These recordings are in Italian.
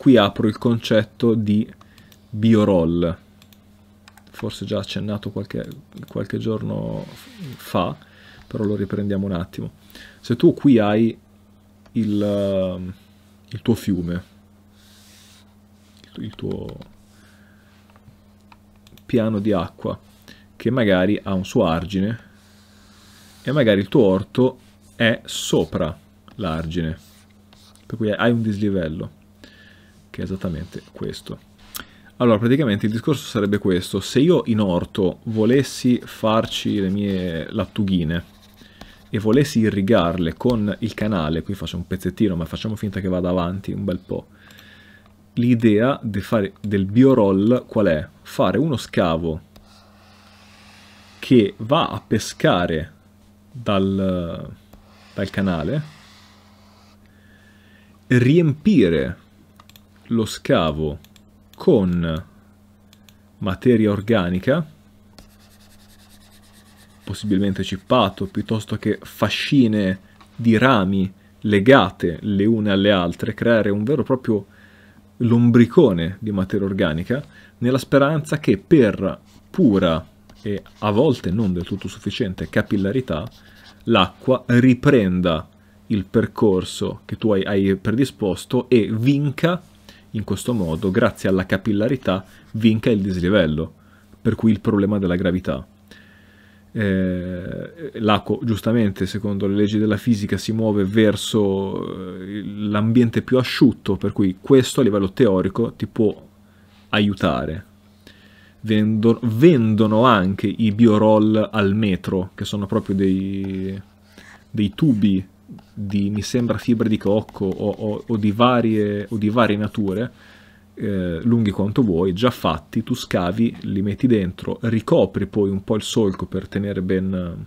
qui apro il concetto di bioroll forse già accennato qualche, qualche giorno fa però lo riprendiamo un attimo se tu qui hai il, ehm, il tuo fiume il tuo piano di acqua che magari ha un suo argine e magari il tuo orto è sopra l'argine per cui hai un dislivello che è esattamente questo. Allora, praticamente il discorso sarebbe questo. Se io in orto volessi farci le mie lattughine e volessi irrigarle con il canale, qui faccio un pezzettino, ma facciamo finta che vada avanti un bel po', l'idea del bioroll qual è? Fare uno scavo che va a pescare dal, dal canale, riempire lo scavo con materia organica, possibilmente cippato, piuttosto che fascine di rami legate le une alle altre, creare un vero e proprio lombricone di materia organica, nella speranza che per pura e a volte non del tutto sufficiente capillarità, l'acqua riprenda il percorso che tu hai, predisposto e vinca in questo modo, grazie alla capillarità, vinca il dislivello, per cui il problema della gravità. Eh, l'acqua giustamente secondo le leggi della fisica si muove verso eh, l'ambiente più asciutto per cui questo a livello teorico ti può aiutare vendono, vendono anche i bioroll al metro che sono proprio dei, dei tubi di, mi sembra, fibre di cocco o, o, o, di, varie, o di, varie, nature, eh, lunghi quanto vuoi, già fatti, tu scavi, li metti dentro, ricopri poi un po' il solco per tenere ben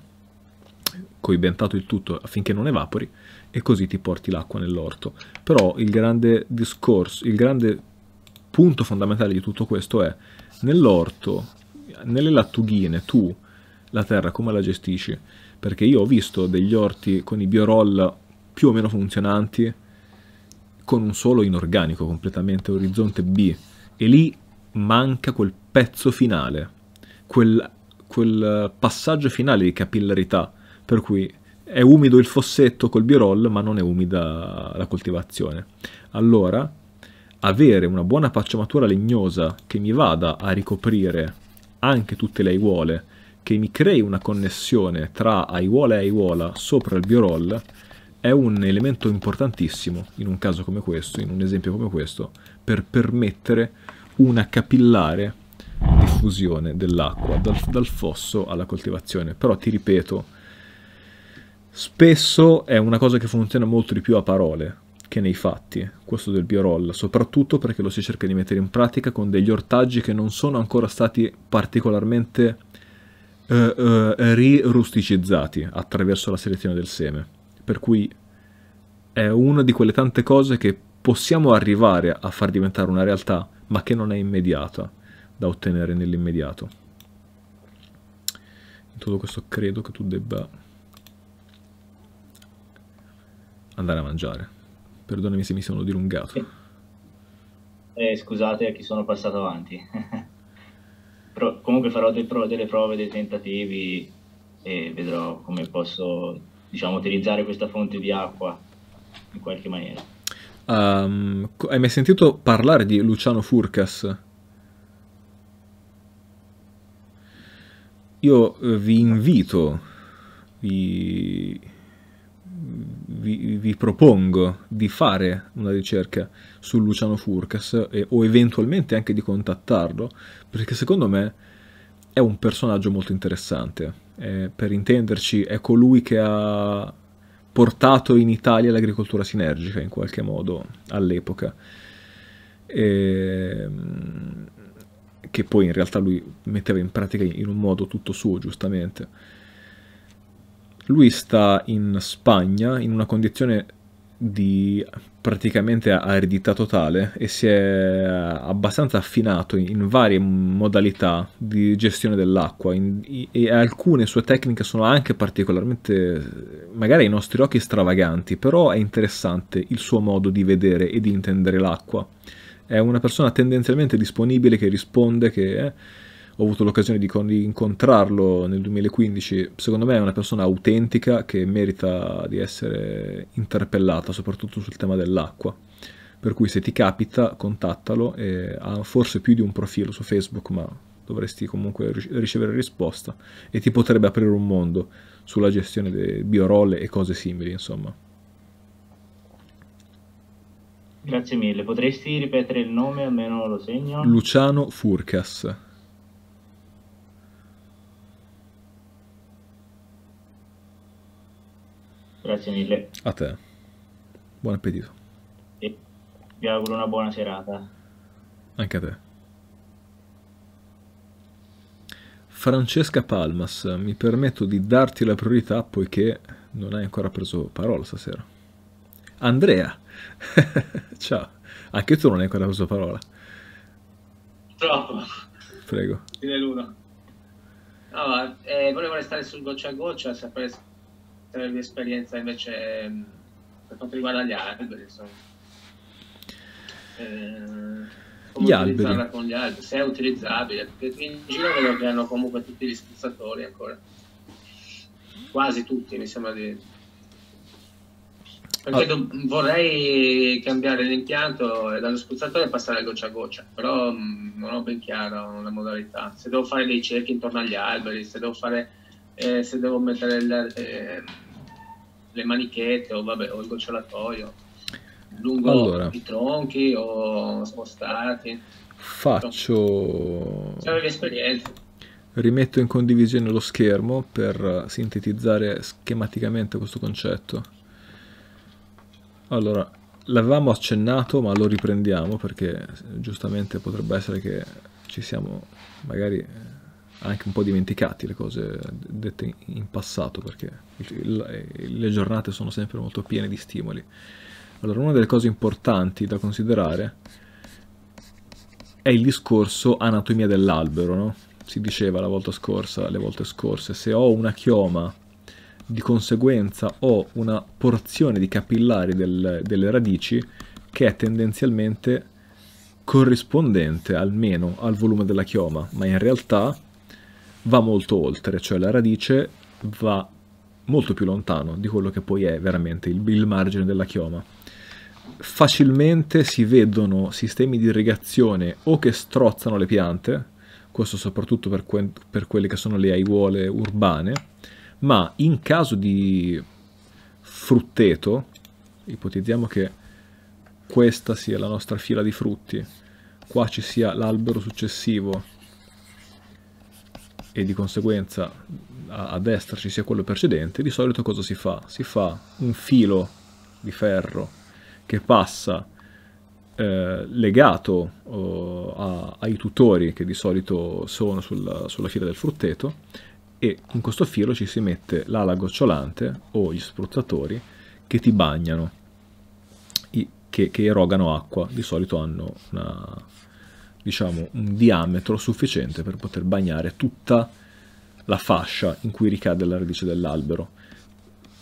coibentato il tutto affinché non evapori e così ti porti l'acqua nell'orto. Però il grande discorso, il grande punto fondamentale di tutto questo è nell'orto, nelle lattughine, tu la terra come la gestisci? perché io ho visto degli orti con i biorol più o meno funzionanti con un solo inorganico completamente orizzonte B e lì manca quel pezzo finale, quel, quel passaggio finale di capillarità per cui è umido il fossetto col biorol ma non è umida la coltivazione. Allora avere una buona pacciamatura legnosa che mi vada a ricoprire anche tutte le aiuole che mi crei una connessione tra aiuola e aiuola sopra il biorol è un elemento importantissimo in un caso come questo, in un esempio come questo, per permettere una capillare diffusione dell'acqua dal, dal fosso alla coltivazione. Però ti ripeto, spesso è una cosa che funziona molto di più a parole, che nei fatti, questo del biorol, soprattutto perché lo si cerca di mettere in pratica con degli ortaggi che non sono ancora stati particolarmente uh, uh, rirusticizzati attraverso la selezione del seme. Per cui è una di quelle tante cose che possiamo arrivare a far diventare una realtà, ma che non è immediata, da ottenere nell'immediato. In tutto questo credo che tu debba andare a mangiare. Perdonami se mi sono dilungato. Eh, scusate a chi sono passato avanti. Pro, comunque farò dei pro, delle prove, dei tentativi e vedrò come posso diciamo, utilizzare questa fonte di acqua in qualche maniera. Um, hai mai sentito parlare di Luciano Furcas? Io eh, vi invito, vi vi, vi, propongo di fare una ricerca su Luciano Furcas e, o eventualmente anche di contattarlo, perché secondo me è un personaggio molto interessante. Eh, per intenderci, è colui che ha portato in Italia l'agricoltura sinergica in qualche modo all'epoca. E, ehm, che poi in realtà lui metteva in pratica in un modo tutto suo, giustamente lui sta in Spagna in una condizione di praticamente aridità totale e si è abbastanza affinato in varie modalità di gestione dell'acqua e alcune sue tecniche sono anche particolarmente magari ai nostri occhi stravaganti però è interessante il suo modo di vedere e di intendere l'acqua è una persona tendenzialmente disponibile che risponde che eh, ho avuto l'occasione di, di, incontrarlo nel 2015, secondo me è una persona autentica che merita di essere interpellata, soprattutto sul tema dell'acqua. Per cui se ti capita, contattalo, e ha forse più di un profilo su Facebook, ma dovresti comunque ricevere risposta e ti potrebbe aprire un mondo sulla gestione di biorolle e cose simili, insomma. Grazie mille, potresti ripetere il nome almeno lo segno? Luciano Furcas. Grazie mille. A te. Buon appetito. E vi auguro una buona serata. Anche a te. Francesca Palmas, mi permetto di darti la priorità poiché non hai ancora preso parola stasera. Andrea, ciao, anche tu non hai ancora preso parola. Troppo. Prego. Fine l'uno. No, eh, volevo restare sul goccia a goccia, sapere mettere l'esperienza invece ehm, per quanto riguarda gli alberi, insomma. Eh, come gli alberi. con gli alberi, se è utilizzabile, perché in giro vedo che hanno comunque tutti gli spruzzatori ancora. Quasi tutti, mi sembra di... Ah. Perché ah. vorrei cambiare l'impianto e dallo spruzzatore passare a goccia a goccia, però mh, mm, non ho ben chiaro la modalità. Se devo fare dei cerchi intorno agli alberi, se devo fare... Eh, se devo mettere il, eh, le manichette o, vabbè, o il gocciolatoio lungo allora, i tronchi o spostati. Faccio... Serve cioè, l'esperienza. Rimetto in condivisione lo schermo per sintetizzare schematicamente questo concetto. Allora, l'avevamo accennato ma lo riprendiamo perché giustamente potrebbe essere che ci siamo magari anche un po' dimenticati le cose dette in passato perché le giornate sono sempre molto piene di stimoli. Allora, una delle cose importanti da considerare è il discorso anatomia dell'albero, no? Si diceva la volta scorsa, le volte scorse, se ho una chioma di conseguenza ho una porzione di capillari del, delle radici che è tendenzialmente corrispondente almeno al volume della chioma, ma in realtà va molto oltre, cioè la radice va molto più lontano di quello che poi è veramente il, il margine della chioma. Facilmente si vedono sistemi di irrigazione o che strozzano le piante, questo soprattutto per, que per quelle che sono le aiuole urbane, ma in caso di frutteto, ipotizziamo che questa sia la nostra fila di frutti, qua ci sia l'albero successivo e di conseguenza a, a destra ci sia quello precedente, di solito cosa si fa? Si fa un filo di ferro che passa eh, legato oh, a, ai tutori che di solito sono sulla, sulla fila del frutteto e in questo filo ci si mette l'ala gocciolante o gli spruzzatori che ti bagnano, che, che erogano acqua, di solito hanno una, diciamo, un diametro sufficiente per poter bagnare tutta la fascia in cui ricade la radice dell'albero.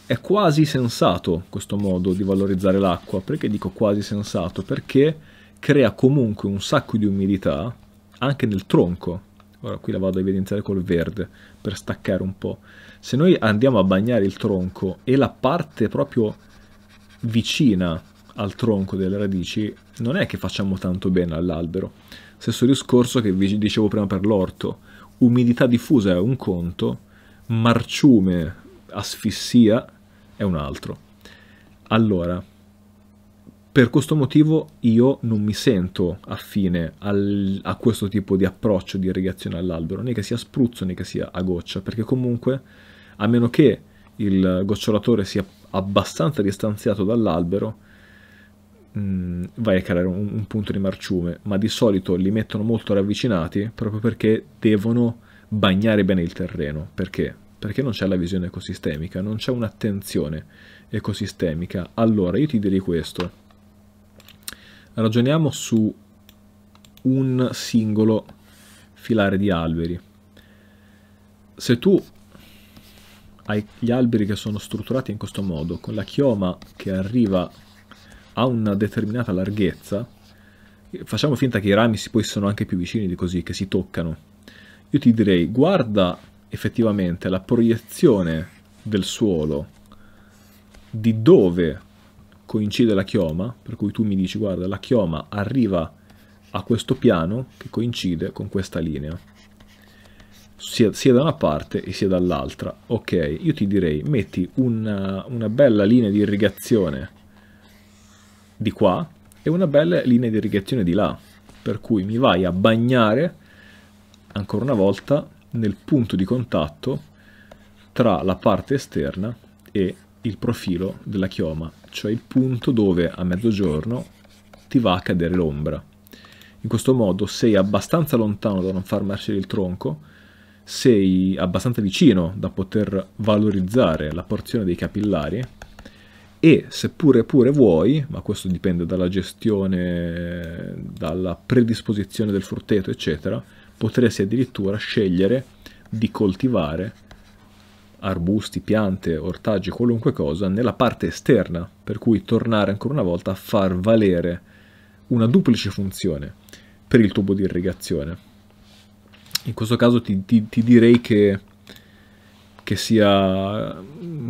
È quasi sensato questo modo di valorizzare l'acqua, perché dico quasi sensato? Perché crea comunque un sacco di umidità anche nel tronco. Ora qui la vado a evidenziare col verde per staccare un po'. Se noi andiamo a bagnare il tronco e la parte proprio vicina al tronco delle radici non è che facciamo tanto bene all'albero. Stesso discorso che vi dicevo prima per l'orto. Umidità diffusa è un conto, marciume, asfissia è un altro. Allora, per questo motivo io non mi sento affine al, a questo tipo di approccio di irrigazione all'albero, né che sia spruzzo né che sia a goccia, perché comunque, a meno che il gocciolatore sia abbastanza distanziato dall'albero, mh, mm, vai a creare un, un, punto di marciume, ma di solito li mettono molto ravvicinati proprio perché devono bagnare bene il terreno. Perché? Perché non c'è la visione ecosistemica, non c'è un'attenzione ecosistemica. Allora, io ti direi questo. Ragioniamo su un singolo filare di alberi. Se tu hai gli alberi che sono strutturati in questo modo, con la chioma che arriva a una determinata larghezza, facciamo finta che i rami si, poi sono anche più vicini di così, che si toccano, io ti direi guarda effettivamente la proiezione del suolo di dove coincide la chioma, per cui tu mi dici guarda la chioma arriva a questo piano che coincide con questa linea, sia, sia da una parte e sia dall'altra. Ok, io ti direi metti una, una bella linea di irrigazione di qua e una bella linea di irrigazione di là, per cui mi vai a bagnare ancora una volta nel punto di contatto tra la parte esterna e il profilo della chioma, cioè il punto dove a mezzogiorno ti va a cadere l'ombra. In questo modo sei abbastanza lontano da non far marcire il tronco, sei abbastanza vicino da poter valorizzare la porzione dei capillari e seppure pure vuoi, ma questo dipende dalla gestione, dalla predisposizione del frutteto, eccetera, potresti addirittura scegliere di coltivare arbusti, piante, ortaggi, qualunque cosa nella parte esterna, per cui tornare ancora una volta a far valere una duplice funzione per il tubo di irrigazione. In questo caso ti, ti, ti direi che che sia,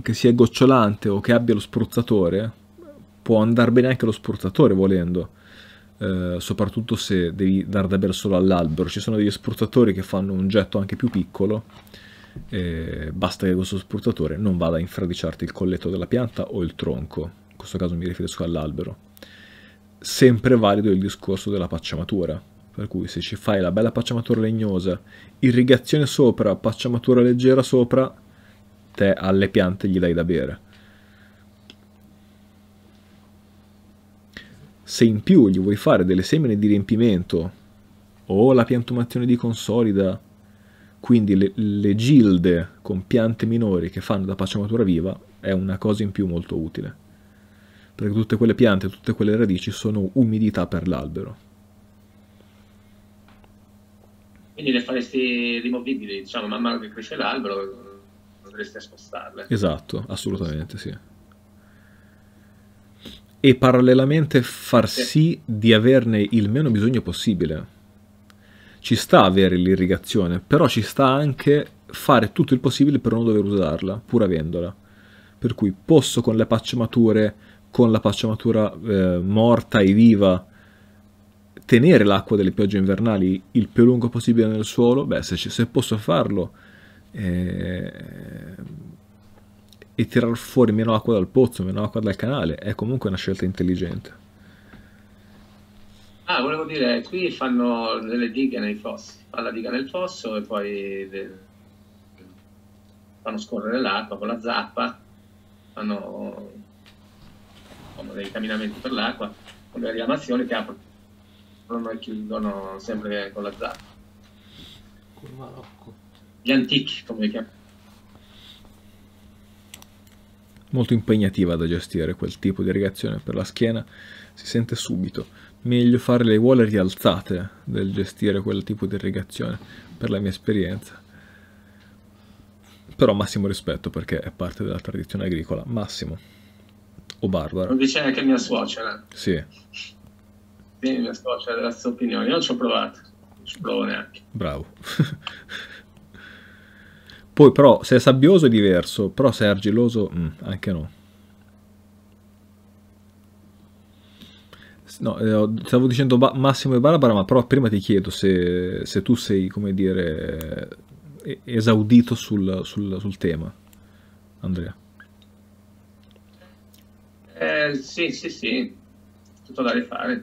che sia gocciolante o che abbia lo spruzzatore, può andare bene anche lo spruzzatore volendo, eh, soprattutto se devi dar da bere solo all'albero. Ci sono degli spruzzatori che fanno un getto anche più piccolo, eh, basta che questo spruzzatore non vada a infradiciarti il colletto della pianta o il tronco, in questo caso mi riferisco all'albero. Sempre valido il discorso della pacciamatura, per cui se ci fai la bella pacciamatura legnosa, irrigazione sopra, pacciamatura leggera sopra, te alle piante gli dai da bere. Se in più gli vuoi fare delle semine di riempimento o la piantumazione di consolida, quindi le, le gilde con piante minori che fanno da pacciamatura viva, è una cosa in più molto utile. Perché tutte quelle piante, tutte quelle radici sono umidità per l'albero. Quindi le foreste rimovibili, diciamo, man mano che cresce l'albero, potresti spostarle. Esatto, assolutamente sì. E parallelamente far sì. sì di averne il meno bisogno possibile. Ci sta avere l'irrigazione, però ci sta anche fare tutto il possibile per non dover usarla, pur avendola. Per cui posso con le pacce mature, con la pacciamatura eh, morta e viva, tenere l'acqua delle piogge invernali il più lungo possibile nel suolo? Beh, se, se posso farlo, eh, e tirar fuori meno acqua dal pozzo, meno acqua dal canale, è comunque una scelta intelligente. Ah, volevo dire, qui fanno delle dighe nei fossi, fanno la diga nel fosso e poi fanno scorrere l'acqua con la zappa, fanno, fanno dei camminamenti per l'acqua, con le ramazioni che aprono e chiudono sempre con la zappa. Curva Marocco. Gli antichi, come li chiamano. Molto impegnativa da gestire quel tipo di irrigazione per la schiena, si sente subito. Meglio fare le uole rialzate del gestire quel tipo di irrigazione, per la mia esperienza. Però massimo rispetto perché è parte della tradizione agricola, massimo. O barbara. non dice anche mia suocera. Sì. Sì, mia suocera, la sua opinione. Io non ci ho provato, non ci provo neanche. Bravo. Poi però se è sabbioso è diverso, però se è argilloso mm, anche no. No, eh, stavo dicendo Massimo e Barbara, ma però prima ti chiedo se, se tu sei, come dire, esaudito sul, sul, sul tema, Andrea. Eh, sì, sì, sì, tutto da rifare.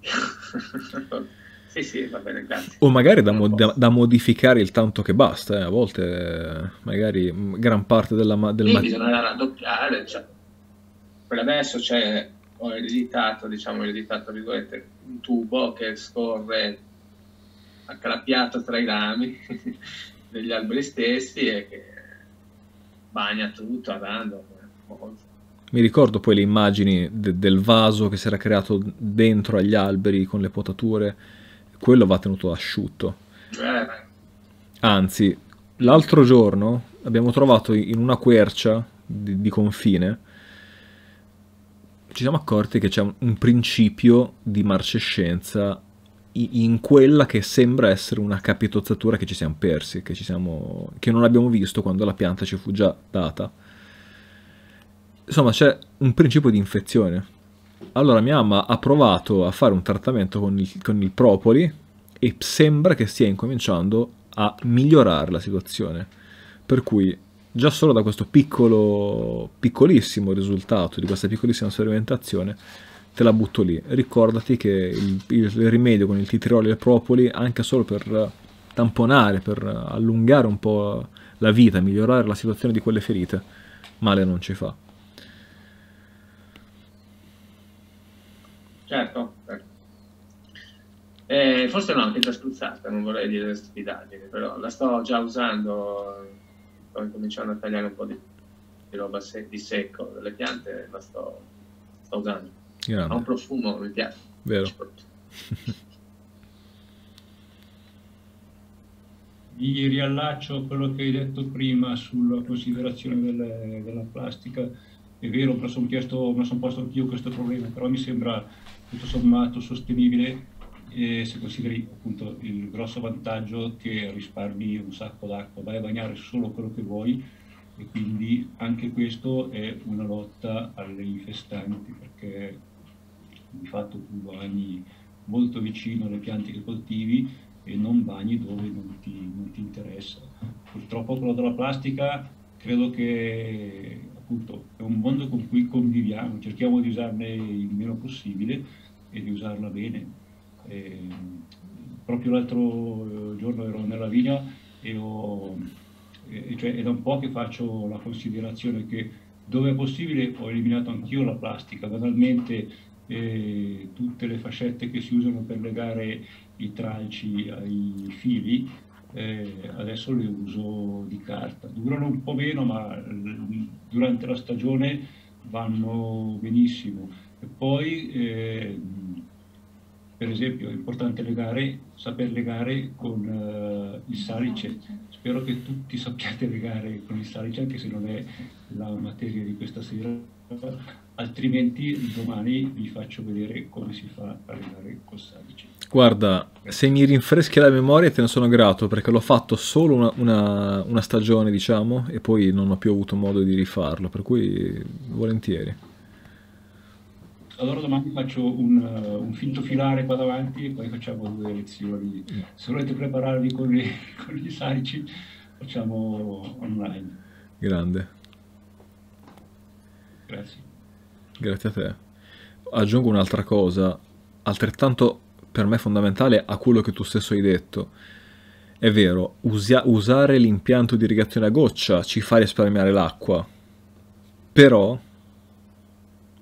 Sì, sì, va bene, grazie. O magari da, mod- da, da modificare il tanto che basta, eh. a volte magari mm, gran parte della ma- del sì, ma- bisogna raddoppiare, cioè, per adesso c'è, ho ereditato, diciamo, ereditato, virgolette, un tubo che scorre accalappiato tra i rami degli alberi stessi e che bagna tutto eh, a Mi ricordo poi le immagini de- del vaso che si era creato dentro agli alberi con le potature quello va tenuto asciutto. Cioè, Anzi, l'altro giorno abbiamo trovato in una quercia di, di confine, ci siamo accorti che c'è un principio di marcescenza in quella che sembra essere una capitozzatura che ci siamo persi, che, ci siamo, che non abbiamo visto quando la pianta ci fu già data. Insomma, c'è un principio di infezione allora mia mamma ha provato a fare un trattamento con il, con il propoli e sembra che stia incominciando a migliorare la situazione. Per cui già solo da questo piccolo, piccolissimo risultato, di questa piccolissima sperimentazione, te la butto lì. Ricordati che il, il rimedio con il titriolo e il propoli, anche solo per tamponare, per allungare un po' la vita, migliorare la situazione di quelle ferite, male non ci fa. Certo, certo. Eh, forse no, anche già spruzzata, non vorrei dire stupidaggine, però la sto già usando, sto incominciando a tagliare un po' di, di roba se, di secco delle piante, la sto, sto usando. Grande. Ha un profumo, mi piace. Vero. Mi riallaccio a quello che hai detto prima sulla considerazione delle, della plastica. È vero, mi sono posto anch'io questo problema, però mi sembra tutto sommato sostenibile eh, se consideri appunto il grosso vantaggio che risparmi un sacco d'acqua, vai a bagnare solo quello che vuoi e quindi anche questo è una lotta alle infestanti perché di fatto tu bagni molto vicino alle piante che coltivi e non bagni dove non ti, non ti interessa. Purtroppo quello della plastica credo che con cui conviviamo, cerchiamo di usarne il meno possibile e di usarla bene. E, ehm, proprio l'altro eh, giorno ero nella vigna e, ho, e cioè, è da un po' che faccio la considerazione che dove è possibile ho eliminato anch'io la plastica, banalmente eh, tutte le fascette che si usano per legare i tralci ai fili eh, adesso le uso di carta. Durano un po' meno, ma durante la stagione vanno benissimo. E poi, eh, per esempio, è importante legare, saper legare con eh, il salice. Spero che tutti sappiate legare con il salice, anche se non è la materia di questa sera, altrimenti domani vi faccio vedere come si fa a legare col salice. Guarda, se mi rinfreschi la memoria te ne sono grato perché l'ho fatto solo una, una, una, stagione, diciamo, e poi non ho più avuto modo di rifarlo, per cui volentieri. Allora domani faccio un, eh, un finto filare qua davanti e poi facciamo due lezioni. Mm. Se volete prepararvi con, le, con gli salici, facciamo online. Grande. Grazie. Grazie a te. Aggiungo un'altra cosa, altrettanto per me fondamentale a quello che tu stesso hai detto. È vero, usia- usare l'impianto di irrigazione a goccia ci fa risparmiare l'acqua, però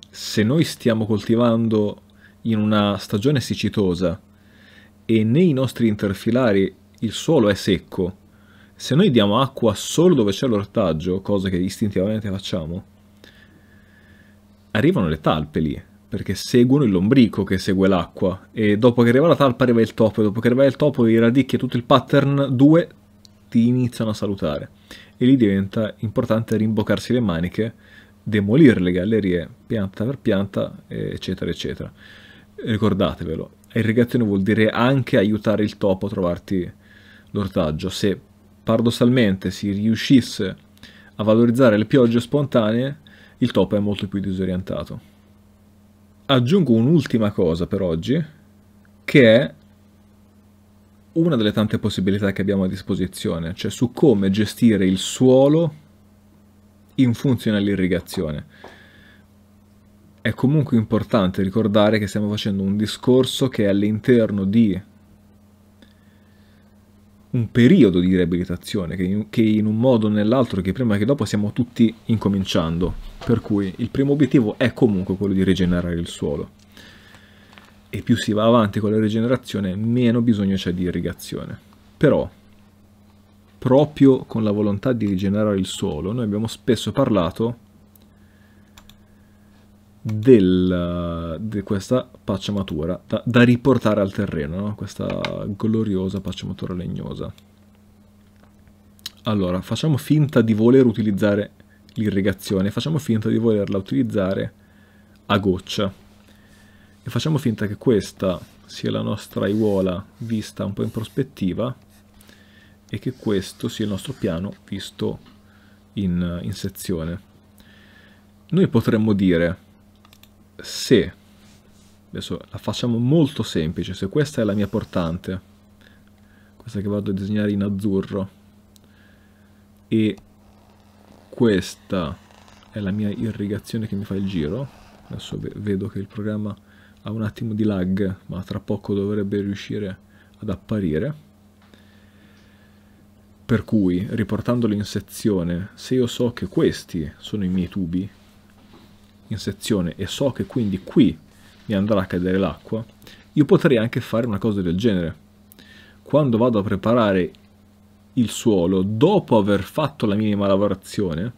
se noi stiamo coltivando in una stagione siccitosa e nei nostri interfilari il suolo è secco, se noi diamo acqua solo dove c'è l'ortaggio, cosa che istintivamente facciamo, arrivano le talpe lì perché seguono il lombrico che segue l'acqua e dopo che arriva la talpa arriva il topo e dopo che arriva il topo i radicchi e tutto il pattern 2 ti iniziano a salutare e lì diventa importante rimboccarsi le maniche demolire le gallerie pianta per pianta eccetera eccetera ricordatevelo irrigazione vuol dire anche aiutare il topo a trovarti l'ortaggio se paradossalmente si riuscisse a valorizzare le piogge spontanee il topo è molto più disorientato aggiungo un'ultima cosa per oggi, che è una delle tante possibilità che abbiamo a disposizione, cioè su come gestire il suolo in funzione all'irrigazione. È comunque importante ricordare che stiamo facendo un discorso che è all'interno di un periodo di riabilitazione che in, che in un modo o nell'altro, che prima che dopo, stiamo tutti incominciando. Per cui il primo obiettivo è comunque quello di rigenerare il suolo. E più si va avanti con la rigenerazione, meno bisogno c'è di irrigazione. Però, proprio con la volontà di rigenerare il suolo, noi abbiamo spesso parlato del, di questa paccia matura da, da riportare al terreno, no? questa gloriosa paccia matura legnosa. Allora, facciamo finta di voler utilizzare l'irrigazione, facciamo finta di volerla utilizzare a goccia e facciamo finta che questa sia la nostra aiuola vista un po' in prospettiva e che questo sia il nostro piano visto in, in sezione. Noi potremmo dire se, adesso la facciamo molto semplice, se questa è la mia portante, questa che vado a disegnare in azzurro, e questa è la mia irrigazione che mi fa il giro, adesso vedo che il programma ha un attimo di lag, ma tra poco dovrebbe riuscire ad apparire, per cui, riportandolo in sezione, se io so che questi sono i miei tubi, in sezione e so che quindi qui mi andrà a cadere l'acqua, io potrei anche fare una cosa del genere. Quando vado a preparare il suolo, dopo aver fatto la minima lavorazione,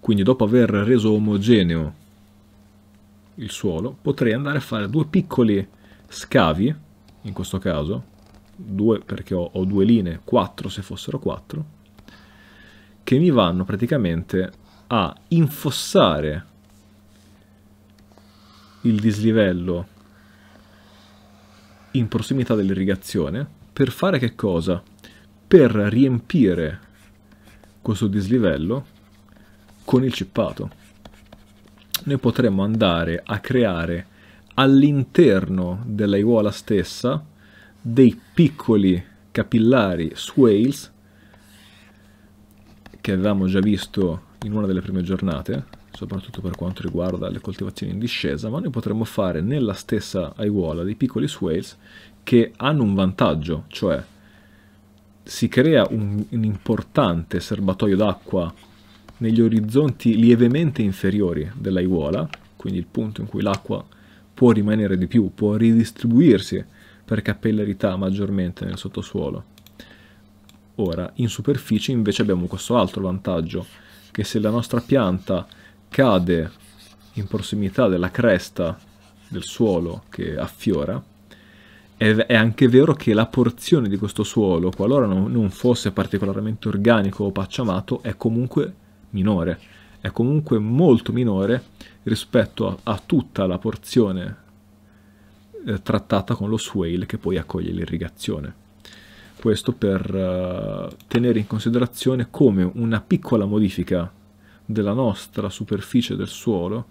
quindi dopo aver reso omogeneo il suolo, potrei andare a fare due piccoli scavi, in questo caso, due perché ho, ho due linee, quattro se fossero quattro, che mi vanno praticamente a infossare il dislivello in prossimità dell'irrigazione per fare che cosa? Per riempire questo dislivello con il cippato. Noi potremmo andare a creare all'interno dell'aiuola stessa dei piccoli capillari swales che avevamo già visto in una delle prime giornate soprattutto per quanto riguarda le coltivazioni in discesa, ma noi potremmo fare nella stessa aiuola dei piccoli swales che hanno un vantaggio, cioè si crea un, un importante serbatoio d'acqua negli orizzonti lievemente inferiori dell'aiuola, quindi il punto in cui l'acqua può rimanere di più, può ridistribuirsi per capillarità maggiormente nel sottosuolo. Ora, in superficie invece abbiamo questo altro vantaggio, che se la nostra pianta cade in prossimità della cresta del suolo che affiora, è anche vero che la porzione di questo suolo, qualora non fosse particolarmente organico o pacciamato, è comunque minore, è comunque molto minore rispetto a, a tutta la porzione eh, trattata con lo swale che poi accoglie l'irrigazione. Questo per eh, tenere in considerazione come una piccola modifica della nostra superficie del suolo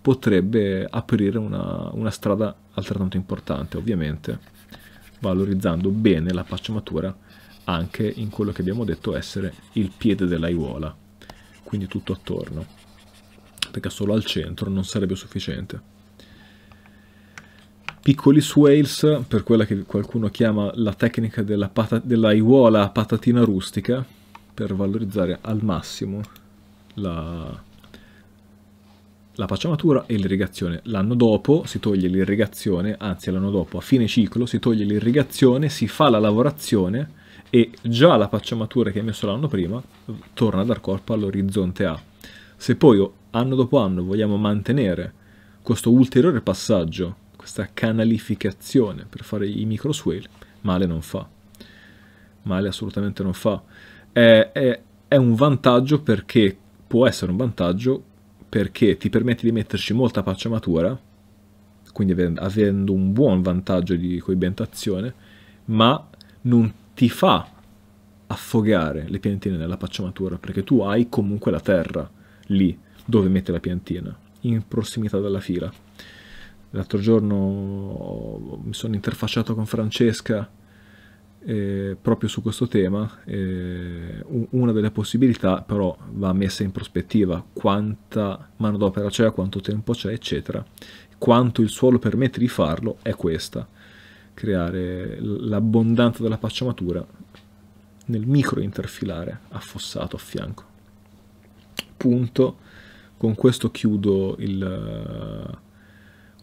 potrebbe aprire una, una strada altrettanto importante, ovviamente valorizzando bene la pacciamatura anche in quello che abbiamo detto essere il piede dell'aiuola, quindi tutto attorno, perché solo al centro non sarebbe sufficiente. Piccoli swales, per quella che qualcuno chiama la tecnica dell'aiuola pata della patatina rustica, per valorizzare al massimo la, la pacciamatura e l'irrigazione. L'anno dopo si toglie l'irrigazione, anzi l'anno dopo a fine ciclo si toglie l'irrigazione, si fa la lavorazione e già la pacciamatura che hai messo l'anno prima torna a dar corpo all'orizzonte A. Se poi anno dopo anno vogliamo mantenere questo ulteriore passaggio, questa canalificazione per fare i micro swale, male non fa. Male assolutamente non fa. È, è, è un vantaggio perché può essere un vantaggio perché ti permette di metterci molta faccia matura, quindi avendo un buon vantaggio di coibentazione, ma non ti fa affogare le piantine nella matura perché tu hai comunque la terra lì dove mette la piantina in prossimità della fila l'altro giorno mi sono interfacciato con Francesca eh, proprio su questo tema eh, una delle possibilità però va messa in prospettiva quanta manodopera c'è, quanto tempo c'è eccetera quanto il suolo permette di farlo è questa creare l'abbondanza della pacciamatura nel micro interfilare affossato a fianco punto con questo chiudo il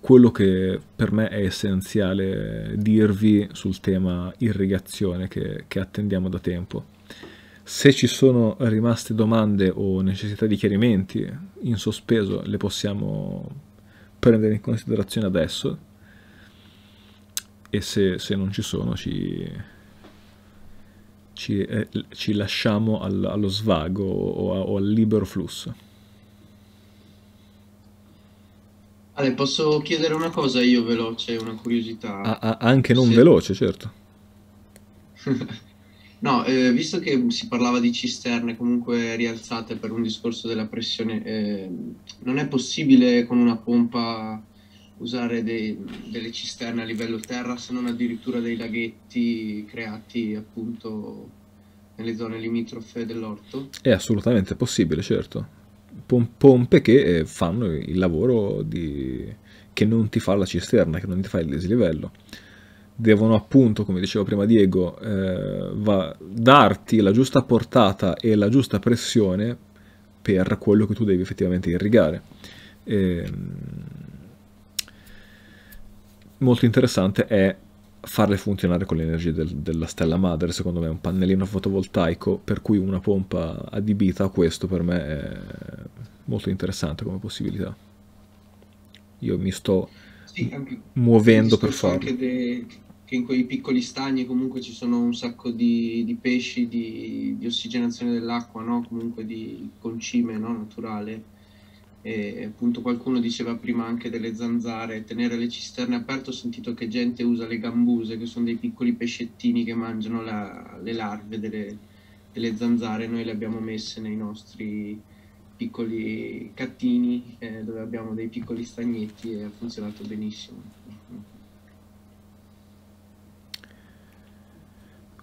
quello che per me è essenziale dirvi sul tema irrigazione che, che attendiamo da tempo. Se ci sono rimaste domande o necessità di chiarimenti in sospeso le possiamo prendere in considerazione adesso e se, se non ci sono ci, ci, eh, ci lasciamo al, allo svago o, o al libero flusso. Ale, posso chiedere una cosa io veloce, una curiosità? Ah, anche non Se... veloce, certo. no, eh, visto che si parlava di cisterne comunque rialzate per un discorso della pressione, eh, non è possibile con una pompa usare dei, delle cisterne a livello terra se non addirittura dei laghetti creati appunto nelle zone limitrofe dell'orto? È assolutamente possibile, certo pompe che eh, fanno il lavoro di... che non ti fa la cisterna, che non ti fa il dislivello. Devono appunto, come diceva prima Diego, eh, va... darti la giusta portata e la giusta pressione per quello che tu devi effettivamente irrigare. E... Ehm, molto interessante è farle funzionare con l'energia del, della stella madre, secondo me un pannellino fotovoltaico per cui una pompa adibita a questo per me è molto interessante come possibilità. Io mi sto sì, muovendo per farlo. Anche de, che in quei piccoli stagni comunque ci sono un sacco di, di pesci, di, di ossigenazione dell'acqua, no? comunque di concime no? naturale e appunto qualcuno diceva prima anche delle zanzare, tenere le cisterne aperte, ho sentito che gente usa le gambuse, che sono dei piccoli pescettini che mangiano la, le larve delle, delle, zanzare, noi le abbiamo messe nei nostri piccoli cattini eh, dove abbiamo dei piccoli stagnetti e ha funzionato benissimo.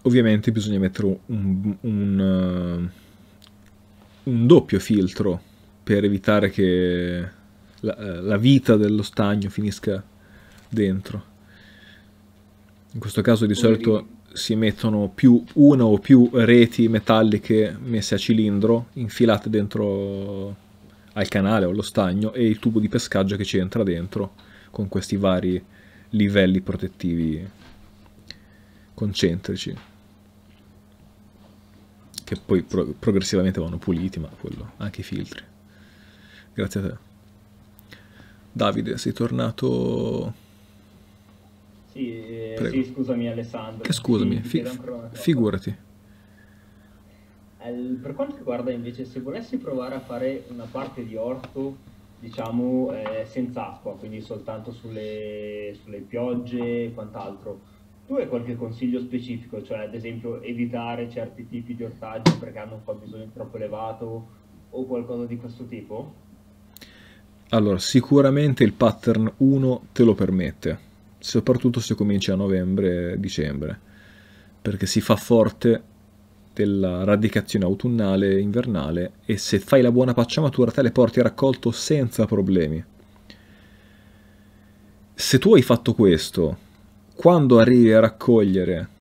Ovviamente bisogna mettere un, un, un eh, doppio filtro per evitare che la, la vita dello stagno finisca dentro. In questo caso di solito si mettono più una o più reti metalliche messe a cilindro infilate dentro al canale o allo stagno e il tubo di pescaggio che ci entra dentro con questi vari livelli protettivi concentrici che poi pro progressivamente vanno puliti ma quello anche i filtri Grazie a te. Davide, sei tornato... Sì, eh, sì scusami Alessandro. Che eh, scusami, sì, fi figurati. Al, eh, per quanto riguarda invece, se volessi provare a fare una parte di orto, diciamo, eh, senza acqua, quindi soltanto sulle, sulle piogge e quant'altro, tu hai qualche consiglio specifico, cioè ad esempio evitare certi tipi di ortaggi perché hanno un fabbisogno troppo elevato o qualcosa di questo tipo? Allora, sicuramente il pattern 1 te lo permette, soprattutto se cominci a novembre-dicembre, perché si fa forte della radicazione autunnale e invernale e se fai la buona pacciamatura te le porti a raccolto senza problemi. Se tu hai fatto questo, quando arrivi a raccogliere